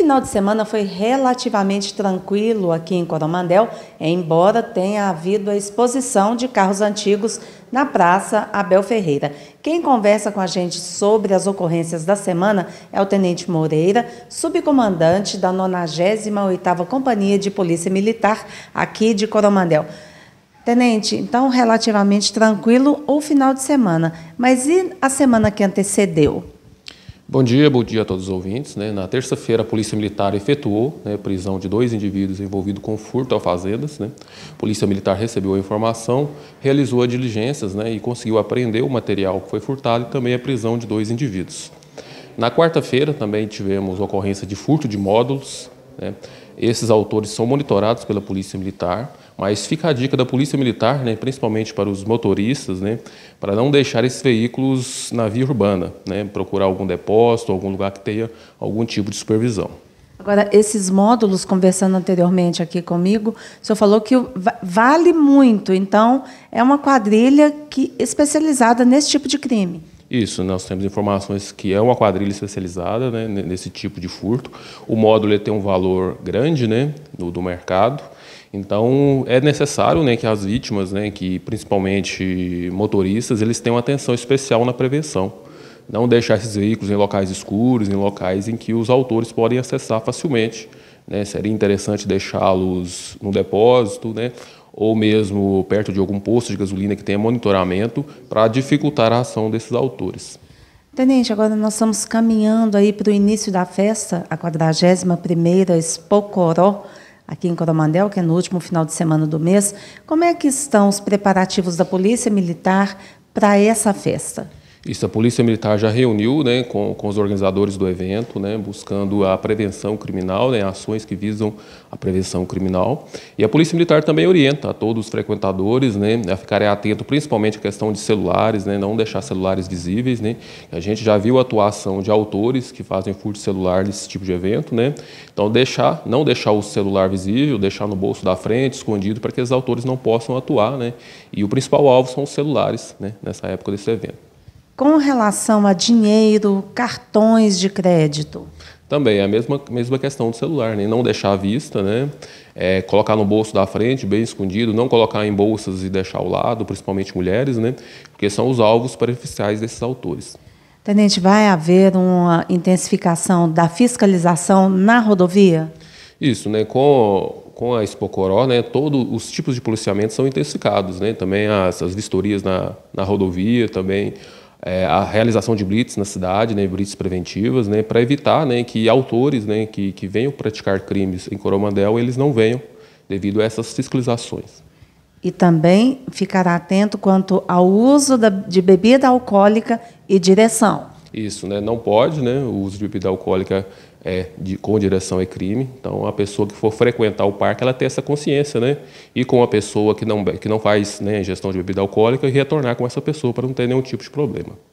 final de semana foi relativamente tranquilo aqui em Coromandel, embora tenha havido a exposição de carros antigos na Praça Abel Ferreira. Quem conversa com a gente sobre as ocorrências da semana é o Tenente Moreira, subcomandante da 98ª Companhia de Polícia Militar aqui de Coromandel. Tenente, então relativamente tranquilo o final de semana, mas e a semana que antecedeu? Bom dia, bom dia a todos os ouvintes. Né? Na terça-feira, a Polícia Militar efetuou né, prisão de dois indivíduos envolvidos com furto a fazendas. Né? A Polícia Militar recebeu a informação, realizou as diligências né, e conseguiu apreender o material que foi furtado e também a prisão de dois indivíduos. Na quarta-feira, também tivemos ocorrência de furto de módulos né? Esses autores são monitorados pela Polícia Militar, mas fica a dica da Polícia Militar, né, principalmente para os motoristas, né, para não deixar esses veículos na via urbana, né, procurar algum depósito, algum lugar que tenha algum tipo de supervisão. Agora, esses módulos, conversando anteriormente aqui comigo, o senhor falou que vale muito, então é uma quadrilha que especializada nesse tipo de crime. Isso, nós temos informações que é uma quadrilha especializada né, nesse tipo de furto. O módulo tem um valor grande né, do, do mercado, então é necessário né, que as vítimas, né, que principalmente motoristas, eles tenham atenção especial na prevenção. Não deixar esses veículos em locais escuros, em locais em que os autores podem acessar facilmente. Né, seria interessante deixá-los no depósito, né, ou mesmo perto de algum posto de gasolina que tenha monitoramento para dificultar a ação desses autores. Tenente, agora nós estamos caminhando aí para o início da festa, a 41ª Expocoró, aqui em Coromandel, que é no último final de semana do mês. Como é que estão os preparativos da Polícia Militar para essa festa? Isso, a Polícia Militar já reuniu né, com, com os organizadores do evento, né, buscando a prevenção criminal, né, ações que visam a prevenção criminal. E a Polícia Militar também orienta a todos os frequentadores né, a ficarem atentos, principalmente à questão de celulares, né, não deixar celulares visíveis. Né. A gente já viu a atuação de autores que fazem furto celular nesse tipo de evento. Né. Então, deixar, não deixar o celular visível, deixar no bolso da frente, escondido, para que os autores não possam atuar. Né. E o principal alvo são os celulares né, nessa época desse evento com relação a dinheiro, cartões de crédito? Também, é a mesma, mesma questão do celular, né? não deixar à vista, né? É, colocar no bolso da frente, bem escondido, não colocar em bolsas e deixar ao lado, principalmente mulheres, né? porque são os alvos oficiais desses autores. Tenente, vai haver uma intensificação da fiscalização na rodovia? Isso, né? com, com a Expocoró, né, todos os tipos de policiamento são intensificados, né, também as, as vistorias na, na rodovia, também é, a realização de blitz na cidade, né, blitz preventivas, né, para evitar né, que autores né, que, que venham praticar crimes em Coromandel, eles não venham devido a essas fiscalizações. E também ficar atento quanto ao uso da, de bebida alcoólica e direção. Isso, né? Não pode, né? O uso de bebida alcoólica é, de, com direção é crime. Então, a pessoa que for frequentar o parque, ela tem essa consciência, né? E com a pessoa que não, que não faz né, ingestão de bebida alcoólica, e retornar com essa pessoa para não ter nenhum tipo de problema.